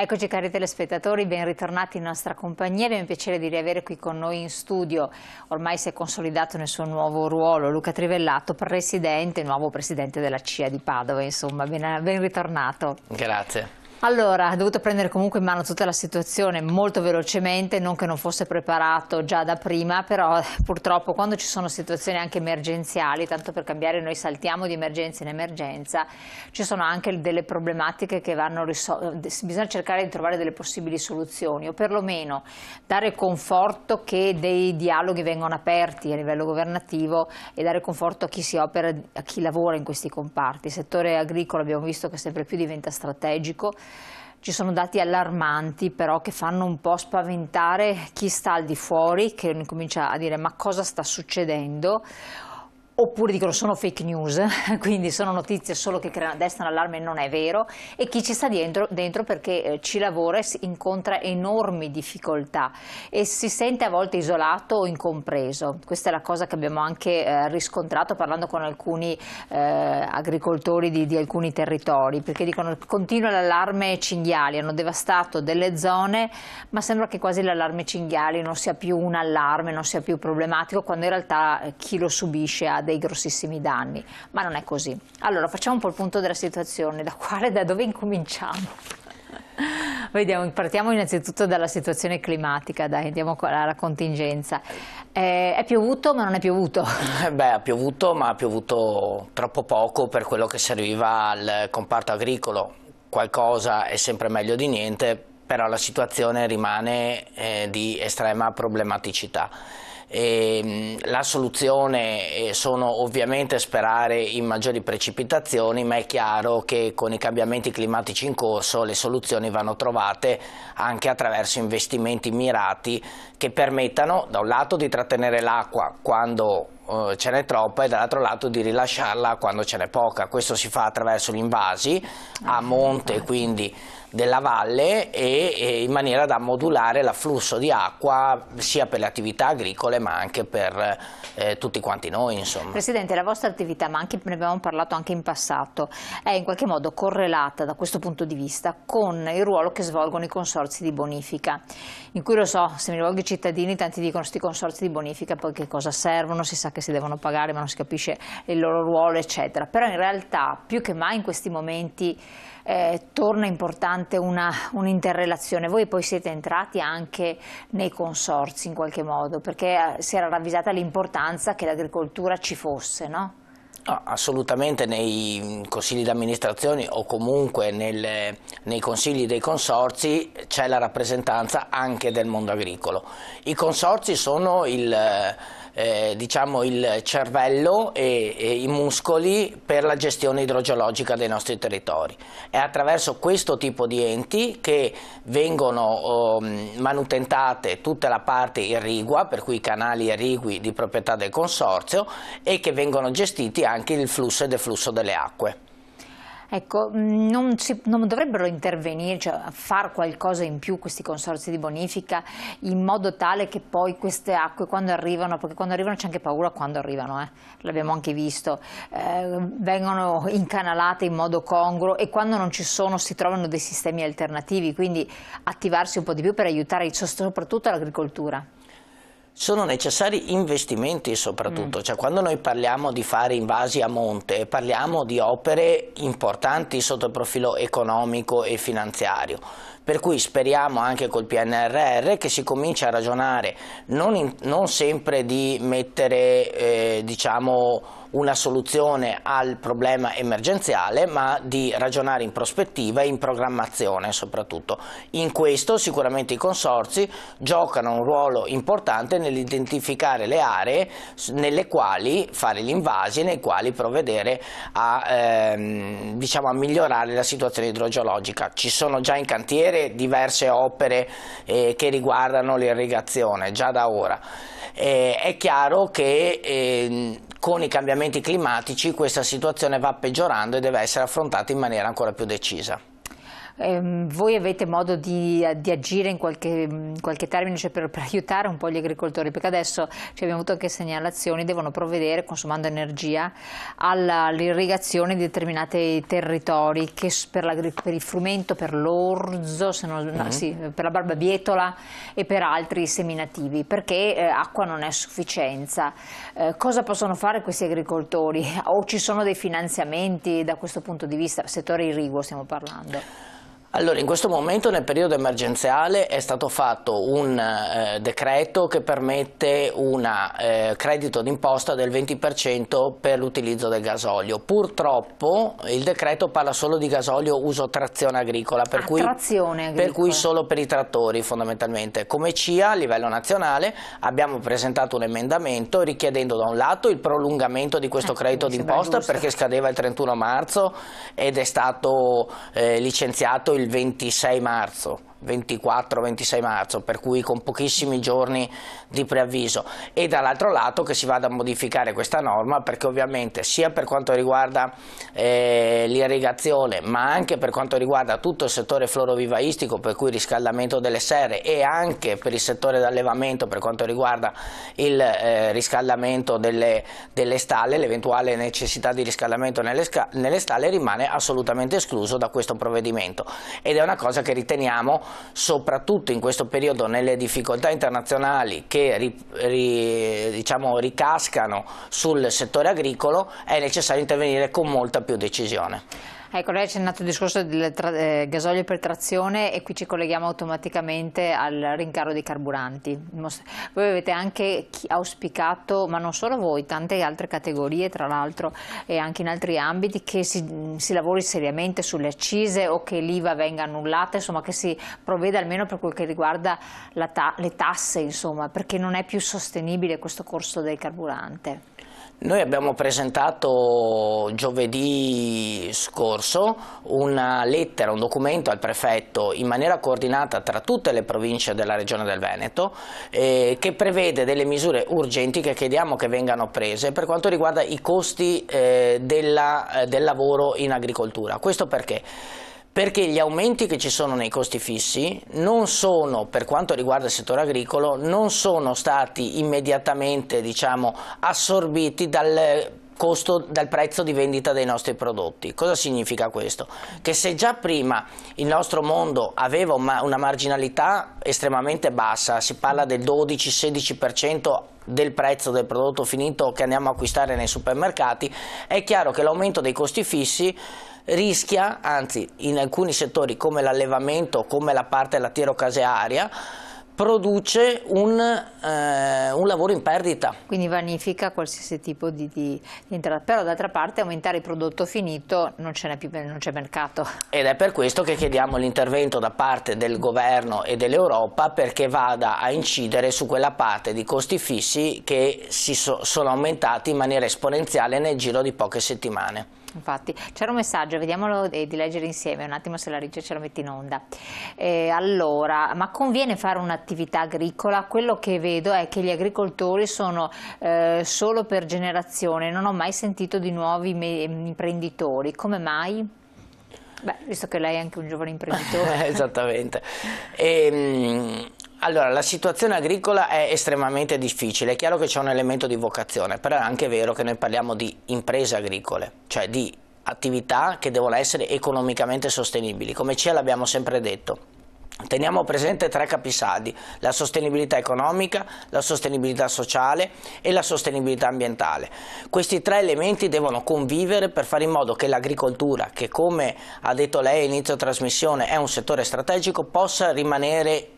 Eccoci cari telespettatori, ben ritornati in nostra compagnia, abbiamo il piacere di riavere qui con noi in studio, ormai si è consolidato nel suo nuovo ruolo, Luca Trivellato, presidente, nuovo presidente della CIA di Padova, insomma, ben, ben ritornato. Grazie. Allora, ha dovuto prendere comunque in mano tutta la situazione molto velocemente, non che non fosse preparato già da prima, però purtroppo quando ci sono situazioni anche emergenziali, tanto per cambiare noi saltiamo di emergenza in emergenza, ci sono anche delle problematiche che vanno risolte, bisogna cercare di trovare delle possibili soluzioni o perlomeno dare conforto che dei dialoghi vengano aperti a livello governativo e dare conforto a chi si opera, a chi lavora in questi comparti. Il settore agricolo abbiamo visto che sempre più diventa strategico, ci sono dati allarmanti però che fanno un po' spaventare chi sta al di fuori, che comincia a dire ma cosa sta succedendo oppure dicono sono fake news, quindi sono notizie solo che creano, destano allarme, e non è vero, e chi ci sta dentro, dentro perché eh, ci lavora e si incontra enormi difficoltà e si sente a volte isolato o incompreso. Questa è la cosa che abbiamo anche eh, riscontrato parlando con alcuni eh, agricoltori di, di, alcuni territori, perché dicono continua l'allarme cinghiali, hanno devastato delle zone, ma sembra che quasi l'allarme cinghiali non sia più un allarme, non sia più problematico, quando in realtà eh, chi lo subisce ha dei grossissimi danni, ma non è così. Allora facciamo un po' il punto della situazione, da quale, da dove incominciamo? Vediamo, partiamo innanzitutto dalla situazione climatica, dai, andiamo alla contingenza. Eh, è piovuto ma non è piovuto? Beh, ha piovuto ma ha piovuto troppo poco per quello che serviva al comparto agricolo. Qualcosa è sempre meglio di niente, però la situazione rimane eh, di estrema problematicità. Ehm, la soluzione eh, sono ovviamente sperare in maggiori precipitazioni, ma è chiaro che con i cambiamenti climatici in corso le soluzioni vanno trovate anche attraverso investimenti mirati che permettano da un lato di trattenere l'acqua quando eh, ce n'è troppa e dall'altro lato di rilasciarla quando ce n'è poca. Questo si fa attraverso gli invasi a ah, monte, quindi della valle e, e in maniera da modulare l'afflusso di acqua sia per le attività agricole ma anche per eh, tutti quanti noi. Insomma. Presidente, la vostra attività, ma anche, ne abbiamo parlato anche in passato, è in qualche modo correlata da questo punto di vista con il ruolo che svolgono i consorzi di bonifica, in cui lo so, se mi rivolgo ai cittadini tanti dicono questi consorzi di bonifica poi che cosa servono, si sa che si devono pagare ma non si capisce il loro ruolo eccetera, però in realtà più che mai in questi momenti eh, torna importante un'interrelazione. Un Voi poi siete entrati anche nei consorzi in qualche modo, perché eh, si era ravvisata l'importanza che l'agricoltura ci fosse, no? No, assolutamente nei mm, consigli di amministrazione o comunque nel, nei consigli dei consorzi c'è la rappresentanza anche del mondo agricolo. I consorzi sono il eh, diciamo il cervello e, e, i muscoli per la gestione idrogeologica dei nostri territori. È attraverso questo tipo di enti che vengono oh, manutentate tutta la parte irrigua, per cui i canali irrigui di proprietà del consorzio e che vengono gestiti anche il flusso e deflusso delle acque. Ecco, mm, non, ci, non dovrebbero intervenire, cioè far qualcosa in più questi consorzi di bonifica in modo tale che poi queste acque quando arrivano, perché quando arrivano c'è anche paura quando arrivano, eh, l'abbiamo anche visto, eh, vengono incanalate in modo congruo e quando non ci sono si trovano dei sistemi alternativi, quindi attivarsi un po' di più per aiutare soprattutto l'agricoltura sono necessari investimenti soprattutto, mm. cioè quando noi parliamo di fare invasi a monte, parliamo di opere importanti sotto il profilo economico e finanziario per cui speriamo anche col PNRR che si cominci a ragionare non, in, non sempre di mettere eh, diciamo, una soluzione al problema emergenziale, ma di ragionare in prospettiva e in programmazione soprattutto. In questo sicuramente i consorzi giocano un ruolo importante nell'identificare le aree nelle quali fare gli invasi, nei quali provvedere a, ehm, diciamo, a migliorare la situazione idrogeologica. Ci sono già in cantiere vedere diverse opere eh, che riguardano l'irrigazione già da ora. Eh, è chiaro che eh, con i cambiamenti climatici questa situazione va peggiorando e deve essere affrontata in maniera ancora più decisa ehm, voi avete modo di, eh, di agire in qualche, in mm, qualche termine cioè per, per, aiutare un po' gli agricoltori, perché adesso ci abbiamo avuto anche segnalazioni, devono provvedere, consumando energia, all'irrigazione di determinati territori che per, per il frumento, per l'orzo, non, mm sì, per la barbabietola e per altri seminativi, perché eh, acqua non è a sufficienza. Eh, cosa possono fare questi agricoltori? O ci sono dei finanziamenti da questo punto di vista? Settore irriguo stiamo parlando. Allora, in questo momento nel periodo emergenziale è stato fatto un eh, decreto che permette un eh, credito d'imposta del 20% per l'utilizzo del gasolio. Purtroppo il decreto parla solo di gasolio uso trazione agricola, per, ah, cui, agricola. per cui, solo per i trattori fondamentalmente. Come CIA a livello nazionale abbiamo presentato un emendamento richiedendo da un lato il prolungamento di questo eh, credito d'imposta perché scadeva il 31 marzo ed è stato eh, licenziato il 26 marzo 24-26 marzo, per cui con pochissimi giorni di preavviso e dall'altro lato che si vada a modificare questa norma perché ovviamente sia per quanto riguarda eh, l'irrigazione ma anche per quanto riguarda tutto il settore florovivaistico per cui riscaldamento delle serre e anche per il settore d'allevamento per quanto riguarda il eh, riscaldamento delle, delle stalle, l'eventuale necessità di riscaldamento nelle, nelle stalle rimane assolutamente escluso da questo provvedimento ed è una cosa che riteniamo soprattutto in questo periodo nelle difficoltà internazionali che ri, ri, diciamo, ricascano sul settore agricolo, è necessario intervenire con molta più decisione. Ecco, lei ha accennato il discorso del eh, gasolio per trazione e qui ci colleghiamo automaticamente al rincaro dei carburanti. Voi avete anche auspicato, ma non solo voi, tante altre categorie tra l'altro e anche in altri ambiti che si, si, lavori seriamente sulle accise o che l'IVA venga annullata, insomma che si provveda almeno per quel che riguarda ta le tasse, insomma, perché non è più sostenibile questo corso del carburante. Noi abbiamo presentato giovedì scorso una lettera, un documento al prefetto in maniera coordinata tra tutte le province della regione del Veneto eh, che prevede delle misure urgenti che chiediamo che vengano prese per quanto riguarda i costi eh, della, eh, del lavoro in agricoltura. Questo perché? perché gli aumenti che ci sono nei costi fissi non sono, per quanto riguarda il settore agricolo, non sono stati immediatamente diciamo, assorbiti dal costo dal prezzo di vendita dei nostri prodotti. Cosa significa questo? Che se già prima il nostro mondo aveva una marginalità estremamente bassa, si parla del 12-16% del prezzo del prodotto finito che andiamo a acquistare nei supermercati, è chiaro che l'aumento dei costi fissi rischia, anzi in alcuni settori come l'allevamento, come la parte lattiero-casearia, produce un, eh, un, lavoro in perdita. Quindi vanifica qualsiasi tipo di, di, di entrata, però d'altra parte aumentare il prodotto finito non ce n'è più, non c'è mercato. Ed è per questo che chiediamo l'intervento da parte del governo e dell'Europa perché vada a incidere su quella parte di costi fissi che si so, sono aumentati in maniera esponenziale nel giro di poche settimane. Infatti, c'era un messaggio, vediamolo di, di leggere insieme, un attimo se la regia ce la mette in onda. Eh, allora, ma conviene fare un'attività agricola? Quello che vedo è che gli agricoltori sono eh, solo per generazione, non ho mai sentito di nuovi imprenditori, come mai? Beh, visto che lei è anche un giovane imprenditore. Esattamente. E, ehm, allora, la situazione agricola è estremamente difficile, è chiaro che c'è un elemento di vocazione, però è anche vero che noi parliamo di imprese agricole, cioè di attività che devono essere economicamente sostenibili, come CEA l'abbiamo sempre detto. Teniamo presente tre capisaldi, la sostenibilità economica, la sostenibilità sociale e la sostenibilità ambientale. Questi tre elementi devono convivere per fare in modo che l'agricoltura, che come ha detto lei all'inizio trasmissione è un settore strategico, possa rimanere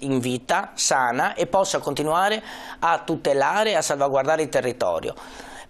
in vita, sana e possa continuare a tutelare e a salvaguardare il territorio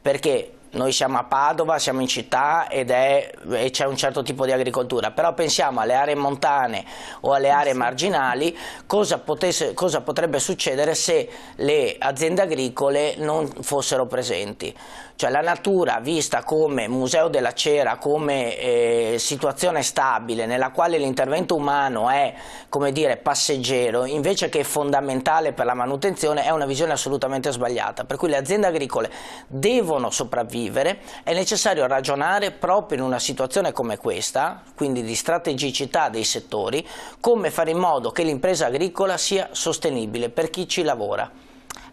perché noi siamo a Padova, siamo in città ed è, e c'è un certo tipo di agricoltura, però pensiamo alle aree montane o alle aree marginali, cosa, potesse, cosa potrebbe succedere se le aziende agricole non fossero presenti. Cioè la natura vista come museo della cera, come eh, situazione stabile nella quale l'intervento umano è come dire, passeggero invece che fondamentale per la manutenzione è una visione assolutamente sbagliata, per cui le aziende agricole devono sopravvivere vivere, è necessario ragionare proprio in una situazione come questa, quindi di strategicità dei settori, come fare in modo che l'impresa agricola sia sostenibile per chi ci lavora.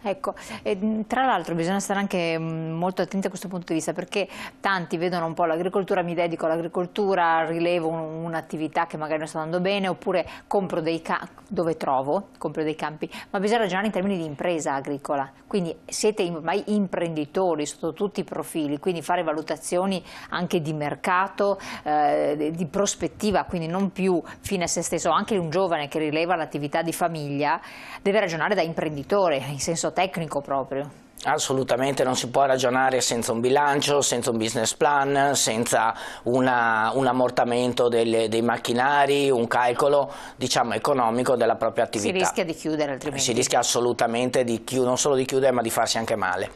Ecco, e, mm, tra l'altro bisogna stare anche mm, molto attenti a questo punto di vista perché tanti vedono un po' l'agricoltura, mi dedico all'agricoltura, rilevo un'attività che magari non sta andando bene oppure compro dei campi, dove trovo, compro dei campi, ma bisogna ragionare in termini di impresa agricola, quindi siete ormai imprenditori sotto tutti i profili, quindi fare valutazioni anche di mercato, eh, di prospettiva, quindi non più fine a se stesso, anche un giovane che rileva l'attività di famiglia deve ragionare da imprenditore in senso tecnico proprio. Assolutamente non si può ragionare senza un bilancio, senza un business plan, senza una, un ammortamento delle, dei macchinari, un calcolo diciamo, economico della propria attività. Si rischia di chiudere altrimenti. Si rischia assolutamente di chiudere, non solo di chiudere ma di farsi anche male.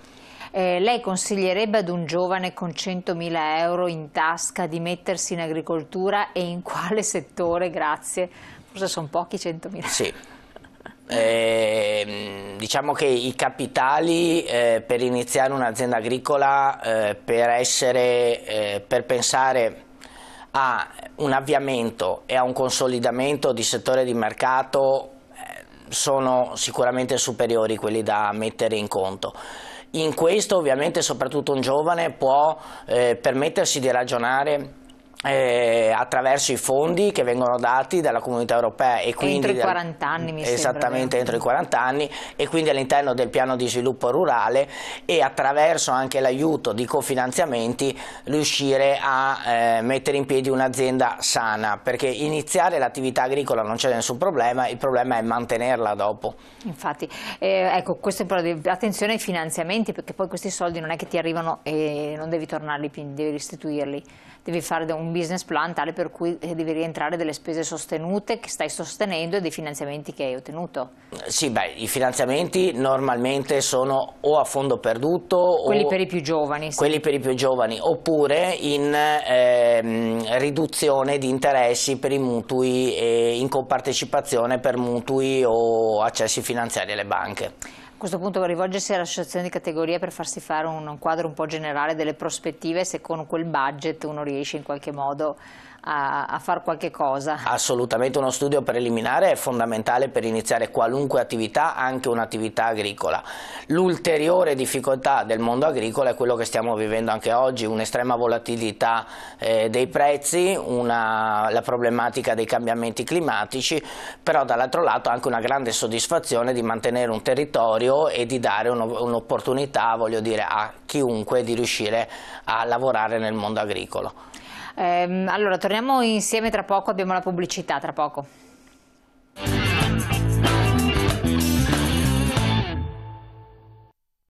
Eh, lei consiglierebbe ad un giovane con 100.000 euro in tasca di mettersi in agricoltura e in quale settore? Grazie. Forse sono pochi 100.000 euro. Sì. Eh... Diciamo che i capitali eh, per iniziare un'azienda agricola, eh, per, essere, eh, per pensare a un avviamento e a un consolidamento di settore di mercato eh, sono sicuramente superiori quelli da mettere in conto. In questo ovviamente soprattutto un giovane può eh, permettersi di ragionare eh, attraverso i fondi che vengono dati dalla comunità europea e quindi entro i 40 anni mi esattamente sembra. entro i 40 anni e quindi all'interno del piano di sviluppo rurale e attraverso anche l'aiuto di cofinanziamenti riuscire a eh, mettere in piedi un'azienda sana perché iniziare l'attività agricola non c'è nessun problema il problema è mantenerla dopo infatti eh, ecco questo è un attenzione ai finanziamenti perché poi questi soldi non è che ti arrivano e non devi tornarli più devi restituirli devi fare un un business plan tale per cui eh, devi rientrare delle spese sostenute che stai sostenendo e dei finanziamenti che hai ottenuto. Sì, beh, i finanziamenti normalmente sono o a fondo perduto quelli per i più giovani. Sì. Quelli per i più giovani, oppure in ehm, riduzione di interessi per i mutui e in compartecipazione per mutui o accessi finanziari alle banche. A questo punto rivolgersi all'associazione di categoria per farsi fare un, quadro un po' generale delle prospettive se con quel budget uno riesce in qualche modo a, a fare qualche cosa. Assolutamente uno studio preliminare è fondamentale per iniziare qualunque attività, anche un'attività agricola. L'ulteriore difficoltà del mondo agricolo è quello che stiamo vivendo anche oggi, un'estrema volatilità eh, dei prezzi, una, la problematica dei cambiamenti climatici, però dall'altro lato anche una grande soddisfazione di mantenere un territorio e di dare un'opportunità, voglio dire, a chiunque di riuscire a lavorare nel mondo agricolo. Ehm, allora, torniamo insieme tra poco, abbiamo la pubblicità tra poco.